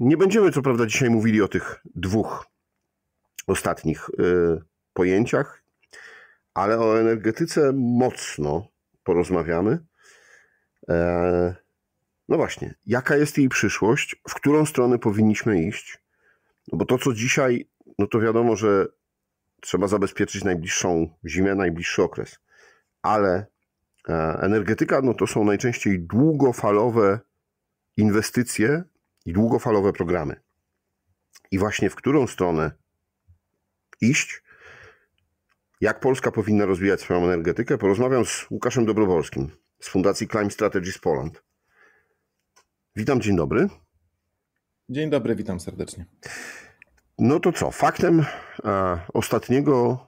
Nie będziemy co prawda dzisiaj mówili o tych dwóch ostatnich y, pojęciach, ale o energetyce mocno porozmawiamy. E, no właśnie, jaka jest jej przyszłość, w którą stronę powinniśmy iść? No bo to, co dzisiaj, no to wiadomo, że trzeba zabezpieczyć najbliższą zimę, najbliższy okres, ale e, energetyka no to są najczęściej długofalowe inwestycje i długofalowe programy. I właśnie w którą stronę iść, jak Polska powinna rozwijać swoją energetykę, porozmawiam z Łukaszem Dobrowolskim z Fundacji Climb Strategies Poland. Witam, dzień dobry. Dzień dobry, witam serdecznie. No to co? Faktem e, ostatniego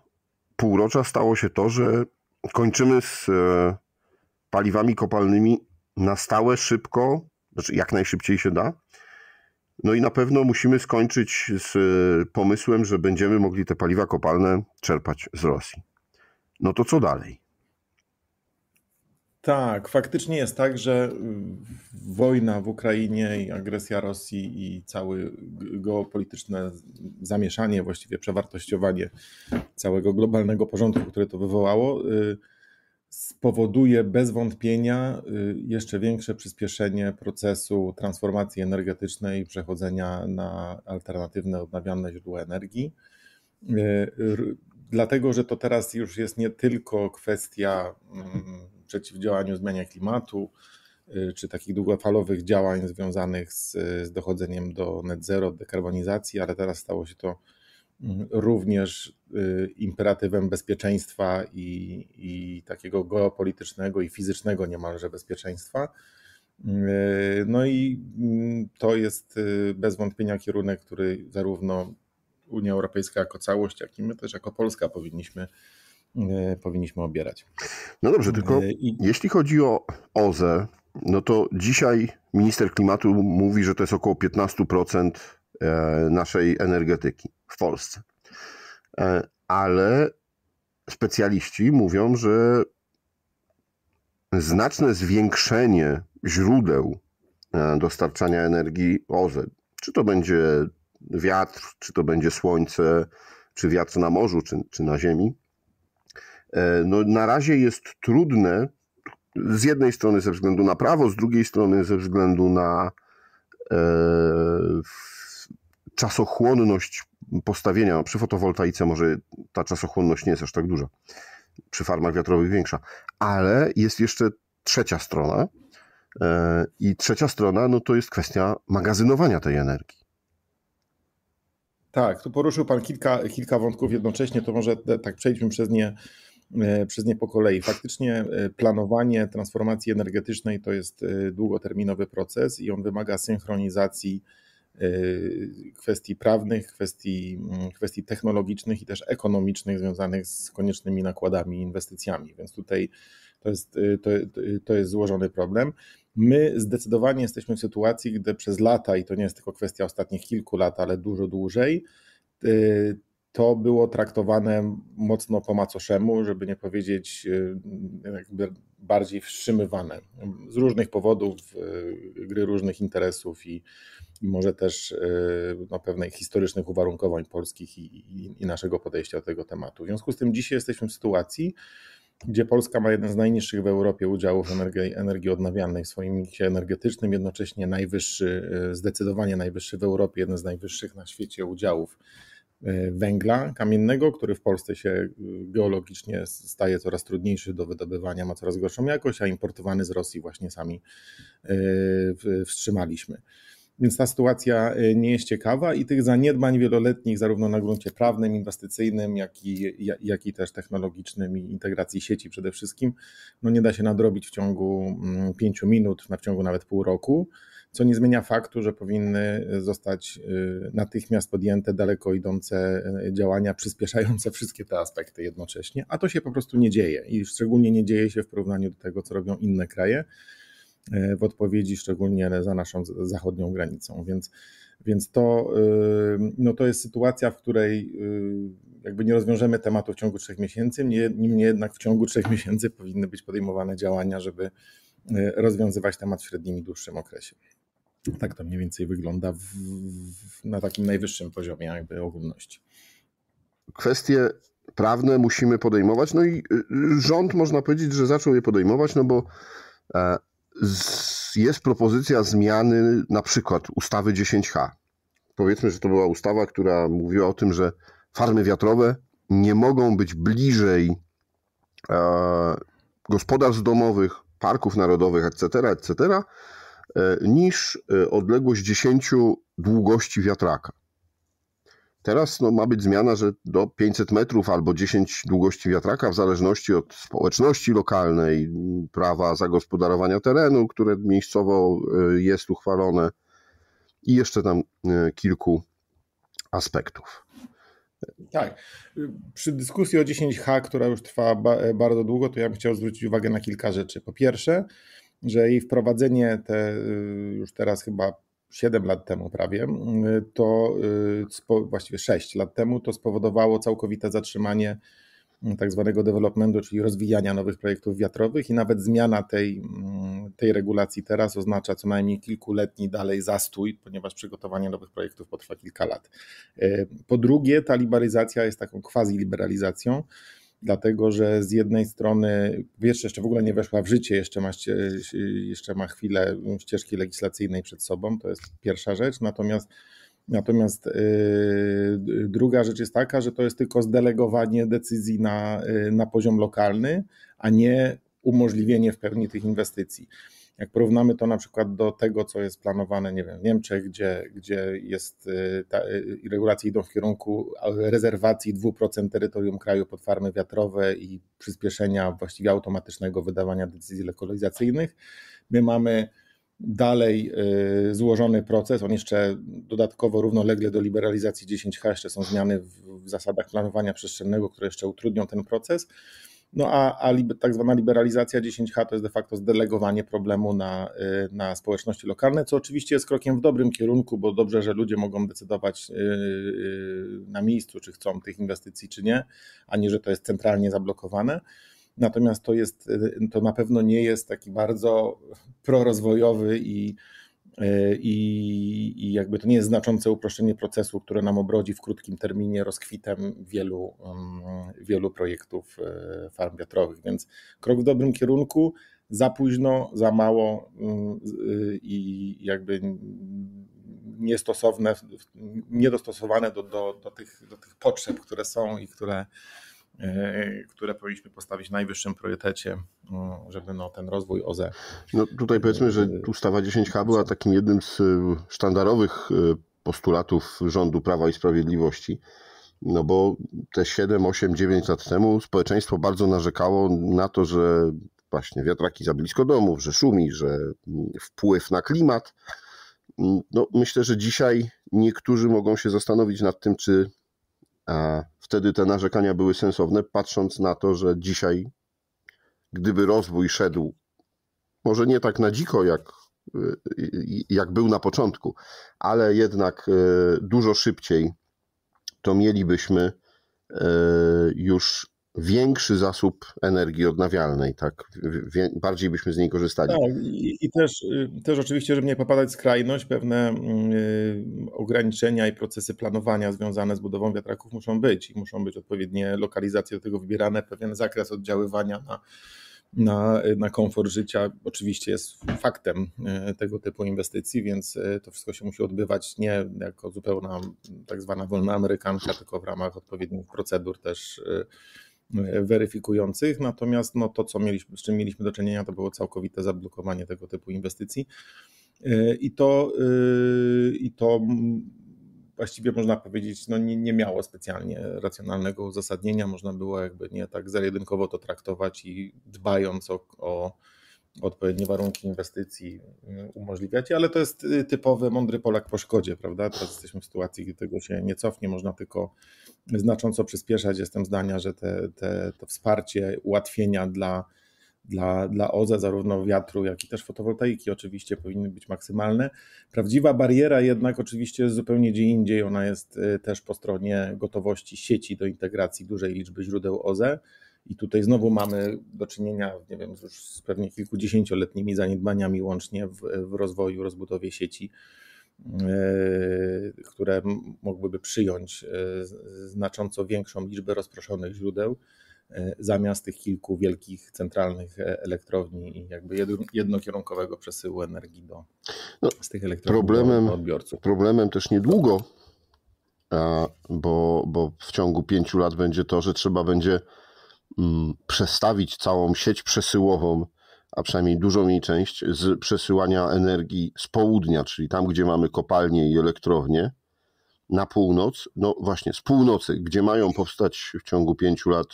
półrocza stało się to, że kończymy z e, paliwami kopalnymi na stałe, szybko, znaczy jak najszybciej się da, no i na pewno musimy skończyć z e, pomysłem, że będziemy mogli te paliwa kopalne czerpać z Rosji. No to co dalej? Tak, faktycznie jest tak, że e, wojna w Ukrainie i agresja Rosji i całe geopolityczne zamieszanie, właściwie przewartościowanie całego globalnego porządku, które to wywołało, e, spowoduje bez wątpienia y, jeszcze większe przyspieszenie procesu transformacji energetycznej i przechodzenia na alternatywne, odnawialne źródła energii. Y, dlatego, że to teraz już jest nie tylko kwestia mm, przeciwdziałania zmianie klimatu, y, czy takich długofalowych działań związanych z, z dochodzeniem do net zero, dekarbonizacji, ale teraz stało się to również y, imperatywem bezpieczeństwa i, i takiego geopolitycznego i fizycznego niemalże bezpieczeństwa. Y, no i mm, to jest y, bez wątpienia kierunek, który zarówno Unia Europejska jako całość, jak i my też jako Polska powinniśmy, powinniśmy obierać. No dobrze, tylko I... jeśli chodzi o OZE, no to dzisiaj minister klimatu mówi, że to jest około 15% E, naszej energetyki w Polsce. E, ale specjaliści mówią, że znaczne zwiększenie źródeł e, dostarczania energii OZE, czy to będzie wiatr, czy to będzie słońce, czy wiatr na morzu, czy, czy na ziemi, no na razie jest trudne z jednej strony ze względu na prawo, z drugiej strony ze względu na czasochłonność postawienia, no przy fotowoltaice może ta czasochłonność nie jest aż tak duża, przy farmach wiatrowych większa, ale jest jeszcze trzecia strona e, i trzecia strona no to jest kwestia magazynowania tej energii. Tak, tu poruszył Pan kilka, kilka wątków jednocześnie, to może tak przejdźmy przez nie, e, przez nie po kolei. Faktycznie e, planowanie transformacji energetycznej to jest długoterminowy proces i on wymaga synchronizacji Y, kwestii prawnych, kwestii, mm, kwestii technologicznych i też ekonomicznych związanych z koniecznymi nakładami i inwestycjami. Więc tutaj to jest, y, to, y, to jest złożony problem. My zdecydowanie jesteśmy w sytuacji, gdy przez lata, i to nie jest tylko kwestia ostatnich kilku lat, ale dużo dłużej, to było traktowane mocno po macoszemu, żeby nie powiedzieć e, jakby bardziej wstrzymywane z różnych powodów, e, gry różnych interesów i, i może też e, no, pewnych historycznych uwarunkowań polskich i, i, i naszego podejścia do tego tematu. W związku z tym dzisiaj jesteśmy w sytuacji, gdzie Polska ma jeden z najniższych w Europie udziałów energii, energii odnawialnej w swoim miksie energetycznym, jednocześnie najwyższy, zdecydowanie najwyższy w Europie, jeden z najwyższych na świecie udziałów E, węgla kamiennego, który w Polsce się e, geologicznie staje coraz trudniejszy do wydobywania, ma coraz gorszą jakość, a importowany z Rosji właśnie sami e, wstrzymaliśmy. Więc ta sytuacja nie jest ciekawa i tych zaniedbań wieloletnich, zarówno na gruncie prawnym, inwestycyjnym, jak i, jak i też technologicznym i integracji sieci przede wszystkim, no nie da się nadrobić w ciągu mm, pięciu minut, na w ciągu nawet pół roku co nie zmienia faktu, że powinny e, zostać e, natychmiast podjęte daleko idące e, działania przyspieszające wszystkie te aspekty jednocześnie, a to się po prostu nie dzieje i szczególnie nie dzieje się w porównaniu do tego, co robią inne kraje w odpowiedzi szczególnie za naszą zachodnią granicą, więc więc to, no to jest sytuacja, w której jakby nie rozwiążemy tematu w ciągu trzech miesięcy, niemniej jednak w ciągu trzech miesięcy powinny być podejmowane działania, żeby rozwiązywać temat w średnim i dłuższym okresie. Tak to mniej więcej wygląda w, w, na takim najwyższym poziomie jakby ogólności. Kwestie prawne musimy podejmować, no i y, rząd można powiedzieć, że zaczął je podejmować, no bo e, jest propozycja zmiany na przykład ustawy 10H. Powiedzmy, że to była ustawa, która mówiła o tym, że farmy wiatrowe nie mogą być bliżej e, gospodarstw domowych, parków narodowych, etc., etc., E, niż e, odległość 10 długości wiatraka. Teraz no, ma być zmiana, że do 500 metrów albo 10 długości wiatraka, w zależności od społeczności lokalnej, prawa zagospodarowania terenu, które miejscowo e, jest uchwalone i jeszcze tam kilku aspektów. Tak. Przy dyskusji o 10H, która już trwa bardzo długo, to ja bym chciał zwrócić uwagę na kilka rzeczy. Po pierwsze, że jej wprowadzenie te y, już teraz chyba 7 lat temu prawie, y, to y, właściwie 6 lat temu, to spowodowało całkowite zatrzymanie mm, tak zwanego developmentu, czyli rozwijania nowych projektów wiatrowych i nawet zmiana tej, mm, tej regulacji teraz oznacza co najmniej kilkuletni dalej zastój, ponieważ przygotowanie nowych projektów potrwa kilka lat. Po drugie, ta liberalizacja jest taką quasi-liberalizacją, dlatego że z jednej strony wiesz, jeszcze w ogóle nie weszła w życie, jeszcze ma, jeszcze ma chwilę um, ścieżki legislacyjnej przed sobą, to jest pierwsza rzecz, natomiast Natomiast y, druga rzecz jest taka, że to jest tylko zdelegowanie decyzji na, y, na poziom lokalny, a nie umożliwienie w pełni tych inwestycji. Jak porównamy to na przykład do tego, co jest planowane, nie wiem, w Niemczech, gdzie, gdzie jest y, ta, y, regulacje idą w kierunku rezerwacji 2% terytorium kraju pod farmy wiatrowe i przyspieszenia właściwie automatycznego wydawania decyzji lokalizacyjnych. My mamy dalej y, złożony proces. On jeszcze dodatkowo równolegle do liberalizacji 10H jeszcze są zmiany w, w zasadach planowania przestrzennego, które jeszcze utrudnią ten proces. No a, a tak zwana liberalizacja 10H to jest de facto zdelegowanie problemu na, y, na społeczności lokalne, co oczywiście jest krokiem w dobrym kierunku, bo dobrze, że ludzie mogą decydować y, y, na miejscu, czy chcą tych inwestycji, czy nie, a nie, że to jest centralnie zablokowane. Natomiast to jest, to na pewno nie jest taki bardzo prorozwojowy i E, I, I, jakby to nie jest znaczące uproszczenie procesu, które nam obrodzi w krótkim terminie rozkwitem wielu, mm, wielu projektów e, farm wiatrowych. Więc krok w dobrym kierunku, za późno, za mało mm, y, i jakby niestosowne, niedostosowane do, do, do, tych, do tych potrzeb, które są i które, E, które powinniśmy postawić w najwyższym priorytecie, mm, żeby no, ten rozwój OZE. No tutaj e, powiedzmy, że ustawa 10H była takim jednym z e, sztandarowych postulatów rządu Prawa i Sprawiedliwości. No bo te 7, 8, 9 lat temu społeczeństwo bardzo narzekało na to, że właśnie wiatraki za blisko domów, że szumi, że mm, wpływ na klimat. Mm, no, myślę, że dzisiaj niektórzy mogą się zastanowić nad tym, czy a, wtedy te narzekania były sensowne, patrząc na to, że dzisiaj, gdyby rozwój szedł, może nie tak na dziko, jak, y, jak był na początku, ale jednak y, dużo szybciej, to mielibyśmy y, już większy zasób energii odnawialnej, tak? bardziej byśmy z niej korzystali. Tak, i, też, y, też oczywiście, żeby nie popadać w skrajność, pewne y, ograniczenia i procesy planowania związane z budową wiatraków muszą być i muszą być odpowiednie lokalizacje do tego wybierane, pewien zakres oddziaływania na na, na komfort życia oczywiście jest faktem y, tego typu inwestycji, więc to wszystko się musi odbywać nie jako zupełna tak zwana wolna amerykanka, tylko w ramach odpowiednich procedur też weryfikujących, natomiast no, to, co mieliśmy, z czym mieliśmy do czynienia, to było całkowite zablokowanie tego typu inwestycji. I to, i to właściwie można powiedzieć, no nie, nie miało specjalnie racjonalnego uzasadnienia. Można było jakby nie tak zajedynkowo to traktować i dbając o, o odpowiednie warunki inwestycji y, umożliwiacie, ale to jest y, typowy mądry Polak po szkodzie, prawda? Teraz jesteśmy w sytuacji, gdy tego się nie cofnie, można tylko znacząco przyspieszać. Jestem zdania, że te, te, to wsparcie, ułatwienia dla, dla, dla OZE, zarówno wiatru, jak i też fotowoltaiki oczywiście powinny być maksymalne. Prawdziwa bariera jednak oczywiście jest zupełnie gdzie indziej, ona jest y, też po stronie gotowości sieci do integracji dużej liczby źródeł OZE i tutaj znowu mamy do czynienia, nie wiem, już z pewnie kilkudziesięcioletnimi zaniedbaniami łącznie w, w rozwoju, rozbudowie sieci, yy, które mogłyby przyjąć e, znacząco większą liczbę rozproszonych źródeł yy, zamiast tych kilku wielkich centralnych elektrowni i jakby jedno, jednokierunkowego przesyłu energii do no, z tych elektrowni problemem, do odbiorców. Problemem też niedługo, bo, bo w ciągu pięciu lat będzie to, że trzeba będzie Mm, przestawić całą sieć przesyłową, a przynajmniej dużą jej część, z przesyłania energii z południa, czyli tam, gdzie mamy kopalnie i elektrownie, na północ, no właśnie z północy, gdzie mają powstać w ciągu pięciu lat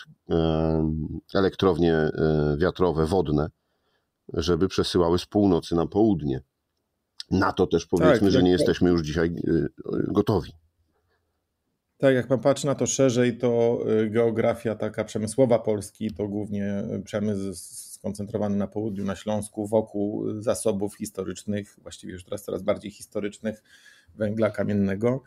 elektrownie e, wiatrowe, wodne, żeby przesyłały z północy na południe. Na to też tak, powiedzmy, tak, że nie jesteśmy już dzisiaj e, gotowi. Tak, jak pan patrzy na to szerzej, to y, geografia taka przemysłowa Polski to głównie y, przemysł skoncentrowany na południu, na Śląsku, wokół y, zasobów historycznych, właściwie już teraz coraz bardziej historycznych węgla kamiennego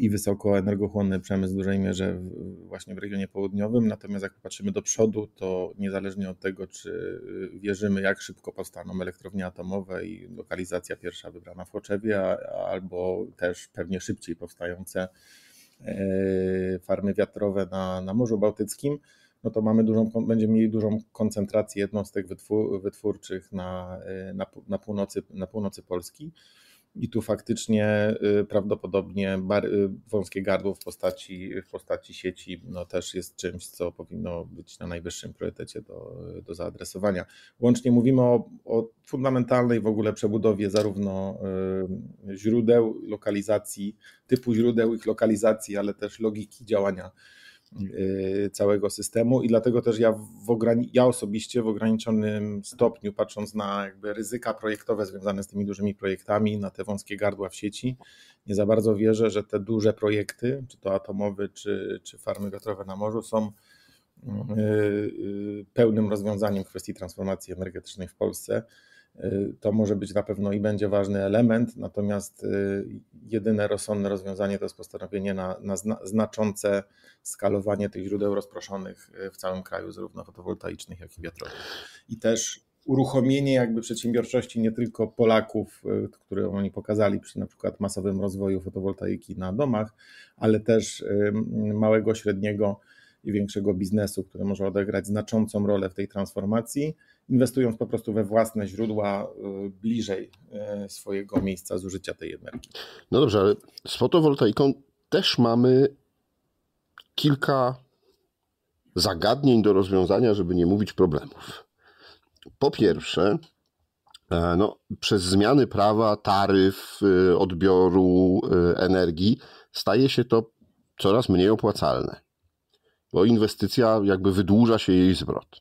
i wysoko energochłonny przemysł w dużej mierze właśnie w regionie południowym. Natomiast jak patrzymy do przodu, to niezależnie od tego, czy wierzymy, jak szybko powstaną elektrownie atomowe i lokalizacja pierwsza wybrana w Choczewie, albo też pewnie szybciej powstające E, farmy wiatrowe na, na Morzu Bałtyckim, no to mamy dużą, będziemy mieli dużą koncentrację jednostek wytwórczych na, e, na, na, północy, na północy Polski. I tu faktycznie y, prawdopodobnie y, wąskie gardło w postaci, w postaci sieci no, też jest czymś, co powinno być na najwyższym priorytecie do, do zaadresowania. Łącznie mówimy o, o fundamentalnej w ogóle przebudowie zarówno y, źródeł, lokalizacji, typu źródeł, ich lokalizacji, ale też logiki działania Y, całego systemu i dlatego też ja, w ograni- ja osobiście w ograniczonym stopniu, patrząc na jakby ryzyka projektowe związane z tymi dużymi projektami, na te wąskie gardła w sieci, nie za bardzo wierzę, że te duże projekty, czy to atomowy, czy, czy farmy wiatrowe na morzu są y, y, pełnym rozwiązaniem kwestii transformacji energetycznej w Polsce. Y, to może być na pewno i będzie ważny element, natomiast y, jedyne rozsądne rozwiązanie to jest postanowienie na, na znaczące skalowanie tych źródeł rozproszonych y, w całym kraju, zarówno fotowoltaicznych, jak i wiatrowych. I też uruchomienie jakby przedsiębiorczości nie tylko Polaków, które oni pokazali przy na przykład masowym rozwoju fotowoltaiki na domach, ale też małego, średniego i większego biznesu, który może odegrać znaczącą rolę w tej transformacji inwestując po prostu we własne źródła e, bliżej e, swojego miejsca zużycia tej energii. No dobrze, ale z fotowoltaiką też mamy kilka zagadnień do rozwiązania, żeby nie mówić problemów. Po pierwsze, e, no, przez zmiany prawa, taryf odbioru energii staje się to coraz mniej opłacalne, bo inwestycja jakby wydłuża się jej zwrot.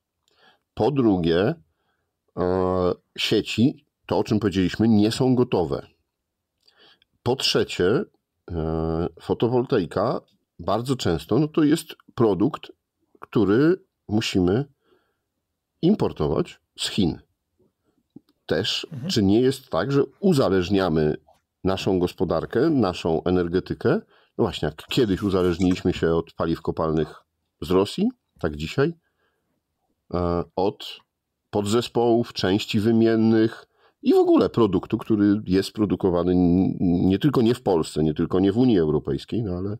Po drugie, e, sieci, to o czym powiedzieliśmy, nie są gotowe. Po trzecie, e, fotowoltaika bardzo często no to jest produkt, który musimy importować z Chin. Też, mhm. czy nie jest tak, że uzależniamy naszą gospodarkę, naszą energetykę? No właśnie, jak kiedyś uzależniliśmy się od paliw kopalnych z Rosji, tak dzisiaj E, od podzespołów, części wymiennych i w ogóle produktu, który jest produkowany nie tylko nie w Polsce, nie tylko nie w Unii Europejskiej, no ale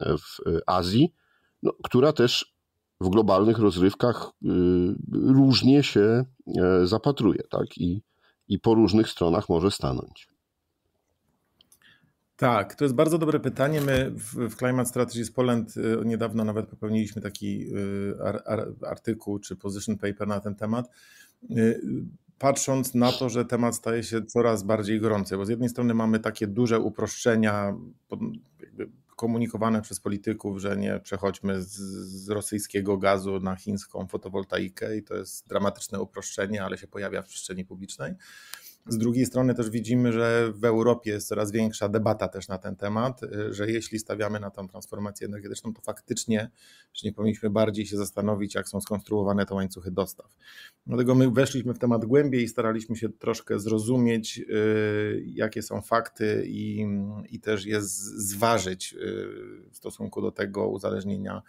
e, w e, Azji, no, która też w globalnych rozrywkach y, różnie się zapatruje, tak? I, I po różnych stronach może stanąć. Tak, to jest bardzo dobre pytanie. My w, w Climate Strategies Poland y, niedawno nawet popełniliśmy taki y, artykuł czy position paper na ten temat y, patrząc na to, że temat staje się coraz bardziej gorący, bo z jednej strony mamy takie duże uproszczenia komunikowane przez polityków, że nie przechodźmy z, z, rosyjskiego gazu na chińską fotowoltaikę i to jest dramatyczne uproszczenie, ale się pojawia w przestrzeni publicznej. Z drugiej strony też widzimy, że w Europie jest coraz większa debata też na ten temat, y, że jeśli stawiamy na tą transformację energetyczną, to faktycznie że nie powinniśmy bardziej się zastanowić, jak są skonstruowane te łańcuchy dostaw. Dlatego my weszliśmy w temat głębiej i staraliśmy się troszkę zrozumieć, y, jakie są fakty i, i też je zważyć y, w stosunku do tego uzależnienia,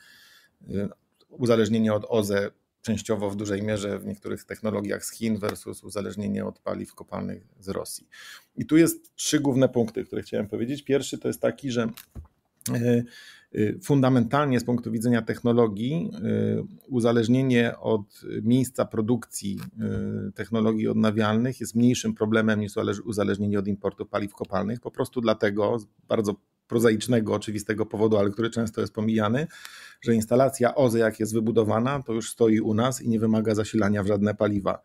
od OZE częściowo w dużej mierze w niektórych technologiach z Chin versus uzależnienie od paliw kopalnych z Rosji. I tu jest trzy główne punkty, które chciałem powiedzieć. Pierwszy to jest taki, że e, e, fundamentalnie z punktu widzenia technologii e, uzależnienie od miejsca produkcji technologii odnawialnych jest mniejszym problemem niż uzależnienie od importu paliw kopalnych, po prostu dlatego z bardzo prozaicznego, oczywistego powodu, ale który często jest pomijany, że instalacja OZE, jak jest wybudowana, to już stoi u nas i nie wymaga zasilania w żadne paliwa.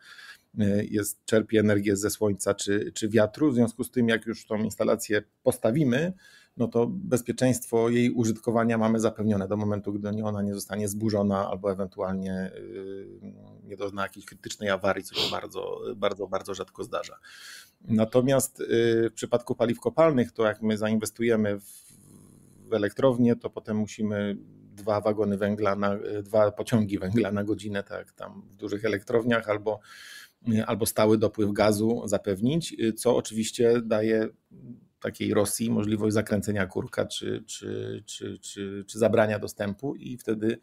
Y, jest, czerpie energię ze słońca czy, czy wiatru. W związku z tym, jak już tą instalację postawimy, no to bezpieczeństwo jej użytkowania mamy zapewnione do momentu, gdy ona nie zostanie zburzona albo ewentualnie yy, nie dozna jakiejś krytycznej awarii, co się bardzo, bardzo, bardzo rzadko zdarza. Natomiast yy, w przypadku paliw kopalnych, to jak my zainwestujemy w, w elektrownię, to potem musimy dwa wagony węgla, na, dwa pociągi węgla na godzinę, tak tam w dużych elektrowniach, albo, yy, albo stały dopływ gazu zapewnić, co oczywiście daje takiej Rosji możliwość zakręcenia kurka czy, czy, czy, czy, czy zabrania dostępu i wtedy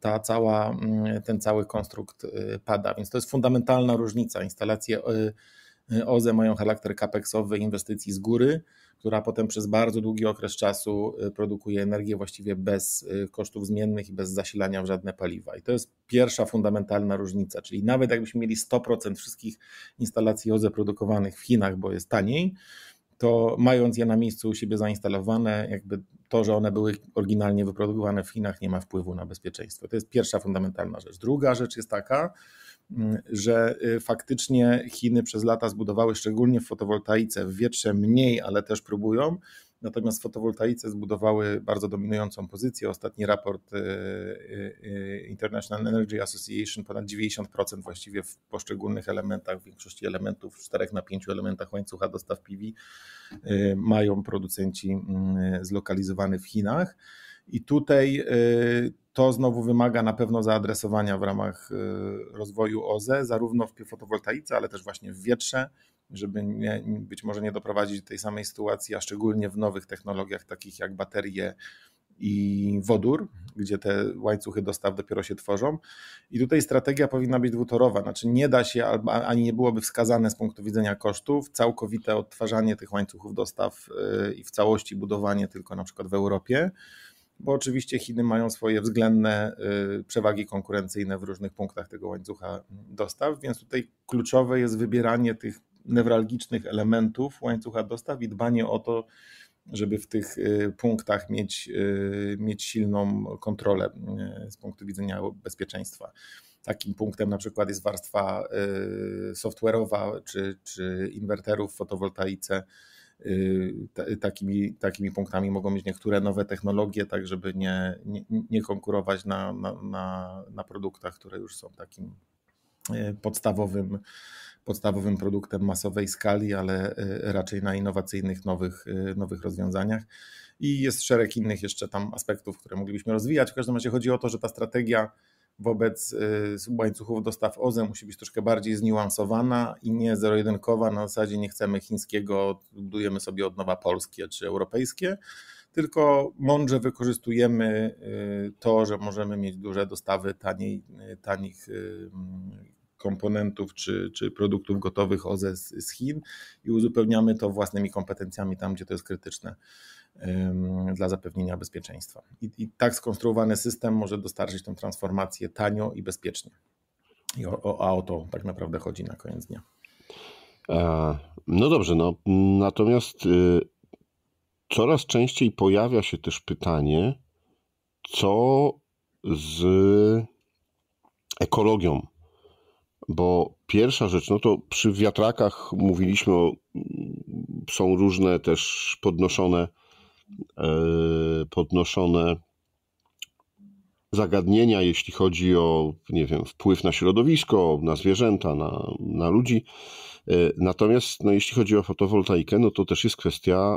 ta cała, mm, ten cały konstrukt y, pada. Więc to jest fundamentalna różnica. Instalacje y, y, OZE mają charakter kapeksowy inwestycji z góry, która potem przez bardzo długi okres czasu produkuje energię właściwie bez kosztów zmiennych i bez zasilania w żadne paliwa. I to jest pierwsza fundamentalna różnica. Czyli nawet jakbyśmy mieli 100% wszystkich instalacji OZE produkowanych w Chinach, bo jest taniej, to mając je na miejscu u siebie zainstalowane, jakby to, że one były oryginalnie wyprodukowane w Chinach, nie ma wpływu na bezpieczeństwo. To jest pierwsza fundamentalna rzecz. Druga rzecz jest taka, mm, że y, faktycznie Chiny przez lata zbudowały, szczególnie w fotowoltaice, w wietrze mniej, ale też próbują, Natomiast fotowoltaice zbudowały bardzo dominującą pozycję. Ostatni raport e, e, e, International Energy Association ponad 90% właściwie w poszczególnych elementach, w większości elementów, w czterech na pięciu elementach łańcucha dostaw PV mają producenci zlokalizowany w Chinach. I tutaj to znowu wymaga na pewno zaadresowania w ramach rozwoju OZE, zarówno w fotowoltaice, ale też właśnie w wietrze żeby nie, być może nie doprowadzić do tej samej sytuacji, a szczególnie w nowych technologiach takich jak baterie i wodór, gdzie te łańcuchy dostaw dopiero się tworzą. I tutaj strategia powinna być dwutorowa, znaczy nie da się, ani nie byłoby wskazane z punktu widzenia kosztów, całkowite odtwarzanie tych łańcuchów dostaw y, i w całości budowanie tylko na przykład w Europie, bo oczywiście Chiny mają swoje względne y, przewagi konkurencyjne w różnych punktach tego łańcucha dostaw, więc tutaj kluczowe jest wybieranie tych newralgicznych elementów łańcucha dostaw i dbanie o to, żeby w tych y, punktach mieć, y, mieć silną kontrolę y, z punktu widzenia bezpieczeństwa. Takim punktem na przykład jest warstwa software'owa czy, czy inwerterów w fotowoltaice. Takimi, takimi punktami mogą być niektóre nowe technologie, tak żeby nie, nie, nie konkurować na, na, na, na produktach, które już są takim E, podstawowym, podstawowym produktem masowej skali, ale e, raczej na innowacyjnych, nowych, e, nowych rozwiązaniach. I jest szereg innych jeszcze tam aspektów, które moglibyśmy rozwijać. W każdym razie chodzi o to, że ta strategia wobec łańcuchów dostaw OZE musi być troszkę bardziej zniuansowana i nie zero-jedynkowa. Na zasadzie nie chcemy chińskiego, budujemy sobie od nowa polskie czy europejskie tylko mądrze wykorzystujemy y, to, że możemy mieć duże dostawy taniej, y, tanich y, komponentów czy, czy produktów gotowych OZE z, z Chin i uzupełniamy to własnymi kompetencjami tam, gdzie to jest krytyczne dla zapewnienia bezpieczeństwa. I, I, tak skonstruowany system może dostarczyć tę transformację tanio i bezpiecznie. I o, o, a o to tak naprawdę chodzi na koniec dnia. E, no dobrze, no natomiast coraz częściej pojawia się też pytanie, co z ekologią. Bo pierwsza rzecz, no to przy wiatrakach mówiliśmy, o, są różne też podnoszone, e, podnoszone zagadnienia, jeśli chodzi o, nie wiem, wpływ na środowisko, na zwierzęta, na, na ludzi. E, natomiast no, jeśli chodzi o fotowoltaikę, no to też jest kwestia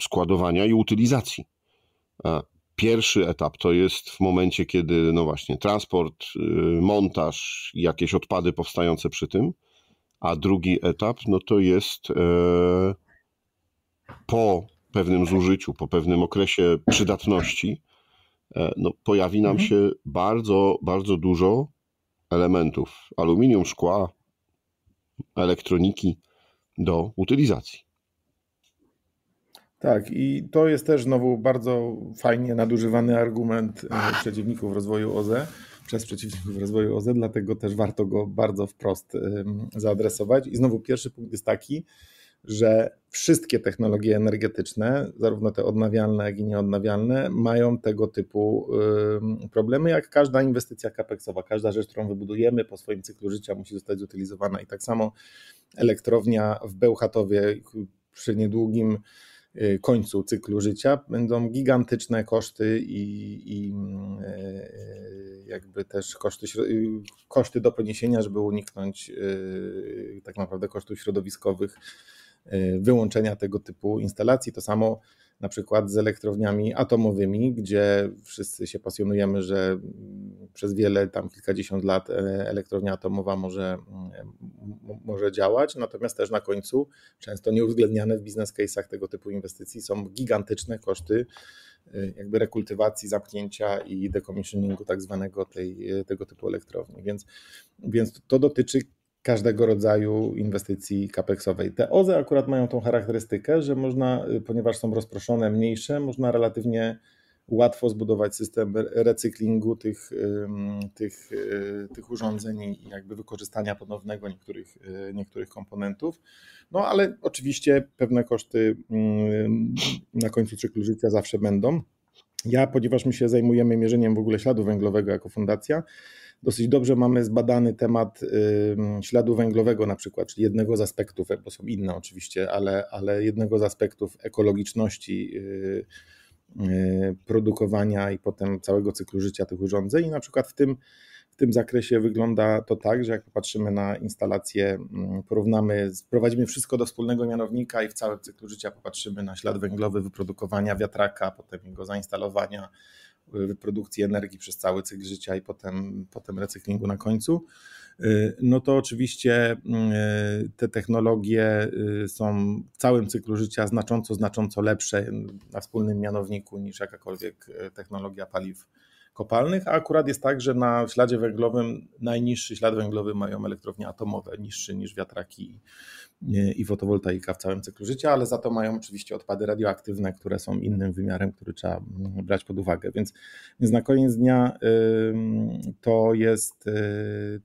składowania i utylizacji. Pierwszy etap to jest w momencie, kiedy, no właśnie, transport, y, montaż, jakieś odpady powstające przy tym, a drugi etap, no to jest e, po pewnym zużyciu, po pewnym okresie przydatności, e, no pojawi nam mhm. się bardzo, bardzo dużo elementów aluminium, szkła, elektroniki do utylizacji. Tak, i to jest też znowu bardzo fajnie nadużywany argument e, przeciwników rozwoju OZE, przez przeciwników rozwoju OZE, dlatego też warto go bardzo wprost zaadresować. I znowu pierwszy punkt jest taki, że wszystkie technologie energetyczne, zarówno te odnawialne, jak i nieodnawialne, mają tego typu problemy, jak każda inwestycja kapeksowa. Każda rzecz, którą wybudujemy po swoim cyklu życia, musi zostać zutylizowana. I tak samo elektrownia w Bełchatowie przy niedługim Y, końcu cyklu życia będą gigantyczne koszty i, i mm, y, jakby też koszty, y, koszty do poniesienia, żeby uniknąć tak naprawdę kosztów środowiskowych wyłączenia tego typu instalacji. To samo na przykład z elektrowniami atomowymi, gdzie wszyscy się pasjonujemy, że przez wiele, tam kilkadziesiąt lat e, elektrownia atomowa może, mm, może działać, natomiast też na końcu często nieuwzględniane w biznes case'ach tego typu inwestycji są gigantyczne koszty e, jakby rekultywacji, zamknięcia i decommissioningu tak zwanego tej, tego typu elektrowni. Więc, więc to dotyczy każdego rodzaju inwestycji kapeksowej. Te OZE akurat mają tą charakterystykę, że można, y, ponieważ są rozproszone, mniejsze, można relatywnie łatwo zbudować system recyklingu tych, tych, y, tych urządzeń i jakby wykorzystania ponownego niektórych, y, niektórych komponentów. No ale oczywiście pewne koszty na końcu cyklu życia zawsze będą. Ja, ponieważ my się zajmujemy mierzeniem w ogóle śladu węglowego jako fundacja, dosyć dobrze mamy zbadany temat śladu węglowego na przykład, czyli jednego z aspektów, e, bo są inne oczywiście, ale, ale jednego z aspektów ekologiczności y, y, produkowania i potem całego cyklu życia tych urządzeń i na przykład w tym w tym zakresie wygląda to tak, że jak popatrzymy na instalację, mm, porównamy, sprowadzimy wszystko do wspólnego mianownika i w całym cyklu życia popatrzymy na ślad węglowy wyprodukowania wiatraka, potem jego zainstalowania, wyprodukcji energii przez cały cykl życia i potem, potem recyklingu na końcu, y, no to oczywiście y, te technologie y, są w całym cyklu życia znacząco, znacząco lepsze na wspólnym mianowniku niż jakakolwiek technologia paliw kopalnych, a akurat jest tak, że na śladzie węglowym najniższy ślad węglowy mają elektrownie atomowe, niższy niż wiatraki i fotowoltaika w całym cyklu życia, ale za to mają oczywiście odpady radioaktywne, które są innym wymiarem, który trzeba mm, brać pod uwagę. Więc, więc na koniec dnia to jest, y,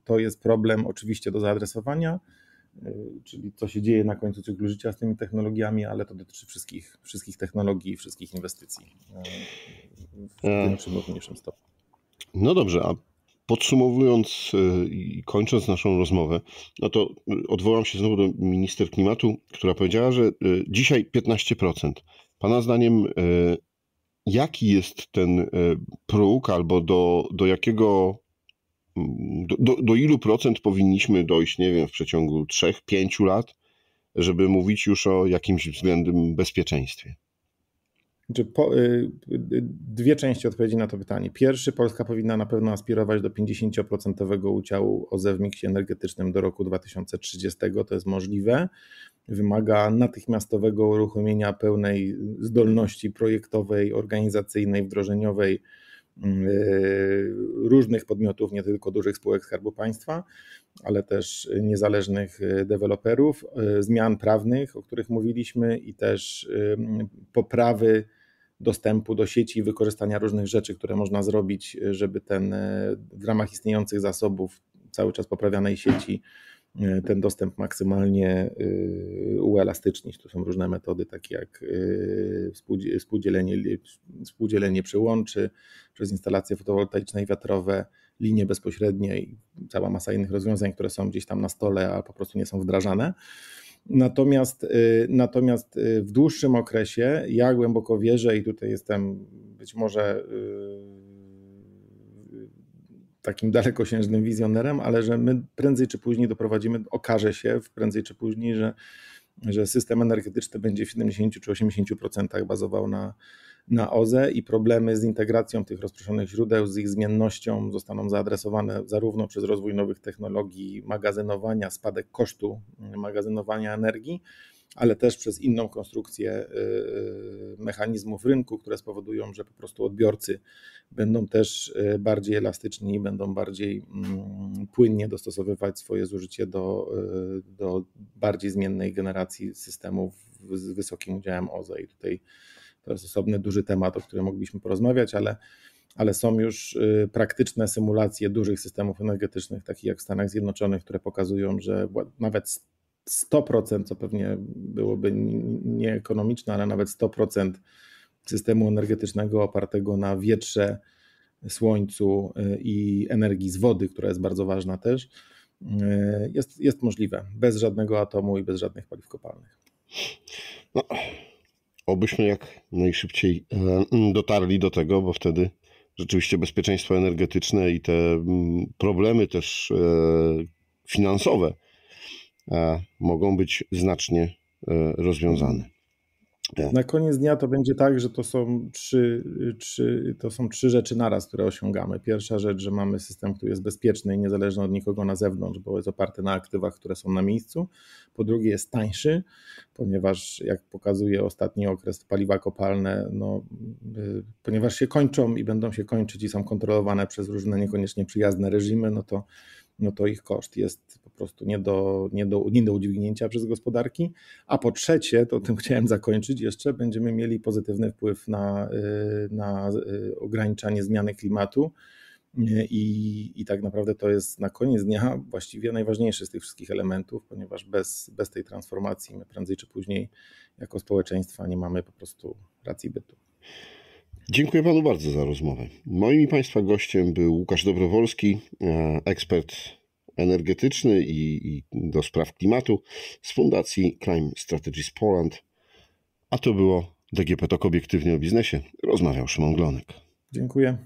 to jest problem oczywiście do zaadresowania. Y, czyli co się dzieje na końcu cyklu życia z tymi technologiami, ale to dotyczy wszystkich, wszystkich technologii i wszystkich inwestycji y, w tak. większym lub mniejszym stopniu. No dobrze, a podsumowując y, i kończąc naszą rozmowę, no to odwołam się znowu do minister klimatu, która powiedziała, że dzisiaj 15%. Pana zdaniem jaki jest ten próg albo do, do jakiego do, do, do, ilu procent powinniśmy dojść, nie wiem, w przeciągu 3-5 lat, żeby mówić już o jakimś względem bezpieczeństwie? Y, y, dwie części odpowiedzi na to pytanie. Pierwszy, Polska powinna na pewno aspirować do 50% udziału OZE w miksie energetycznym do roku 2030. To jest możliwe. Wymaga natychmiastowego uruchomienia pełnej zdolności projektowej, organizacyjnej, wdrożeniowej Y, różnych podmiotów, nie tylko dużych spółek Skarbu Państwa, ale też niezależnych y, deweloperów, y, zmian prawnych, o których mówiliśmy, i też poprawy dostępu do sieci i wykorzystania różnych rzeczy, które można zrobić, żeby ten w ramach istniejących zasobów cały czas poprawianej sieci E, ten dostęp maksymalnie e, uelastycznić. Tu są różne metody, takie jak e, współdzielenie, współdzielenie przyłączy przez instalacje fotowoltaiczne i wiatrowe, linie bezpośrednie i cała masa innych rozwiązań, które są gdzieś tam na stole, a po prostu nie są wdrażane. Natomiast, natomiast w dłuższym okresie ja głęboko wierzę i tutaj jestem być może takim dalekosiężnym wizjonerem, ale że my prędzej czy później doprowadzimy, okaże się w prędzej czy później, że, że system energetyczny będzie w 70 czy 80% bazował na, na OZE i problemy z integracją tych rozproszonych źródeł, z ich zmiennością zostaną zaadresowane zarówno przez rozwój nowych technologii magazynowania, spadek kosztu magazynowania energii, ale też przez inną konstrukcję y, y, mechanizmów rynku, które spowodują, że po prostu odbiorcy będą też y, bardziej elastyczni, będą bardziej mm, płynnie dostosowywać swoje zużycie do, do bardziej zmiennej generacji systemów z wysokim udziałem OZE. I tutaj to jest osobny duży temat, o którym moglibyśmy porozmawiać, ale ale są już praktyczne symulacje dużych systemów energetycznych, takich jak w Stanach Zjednoczonych, które pokazują, że nawet 100%, co pewnie byłoby nieekonomiczne, ale nawet 100% systemu energetycznego opartego na wietrze, słońcu y, i energii z wody, która jest bardzo ważna też, y, jest, jest możliwe bez żadnego atomu i bez żadnych paliw kopalnych. No, obyśmy jak najszybciej e, dotarli do tego, bo wtedy rzeczywiście bezpieczeństwo energetyczne i te mm, problemy też e, finansowe mogą być znacznie e, rozwiązane. Tak. Na koniec dnia to będzie tak, że to są trzy, trzy, to są trzy rzeczy naraz, które osiągamy. Pierwsza rzecz, że mamy system, który jest bezpieczny i niezależny od nikogo na zewnątrz, bo jest oparty na aktywach, które są na miejscu. Po drugie, jest tańszy, ponieważ jak pokazuje ostatni okres, paliwa kopalne, no, y, ponieważ się kończą i będą się kończyć i są kontrolowane przez różne niekoniecznie przyjazne reżimy, no to no to ich koszt jest po prostu nie do, nie do, nie do udźwignięcia przez gospodarki. A po trzecie, to tym chciałem zakończyć jeszcze, będziemy mieli pozytywny wpływ na, y, na y, ograniczanie zmiany klimatu. Y, I, I tak naprawdę to jest na koniec dnia właściwie najważniejszy z tych wszystkich elementów, ponieważ bez, bez tej transformacji my prędzej czy później jako społeczeństwa nie mamy po prostu racji bytu. Dziękuję panu bardzo za rozmowę. Moim i państwa gościem był Łukasz Dobrowolski, e, ekspert energetyczny i, i do spraw klimatu z Fundacji Climate Strategies Poland. A to było DGP Tok obiektywnie o biznesie. Rozmawiał Szymon Glonek. Dziękuję.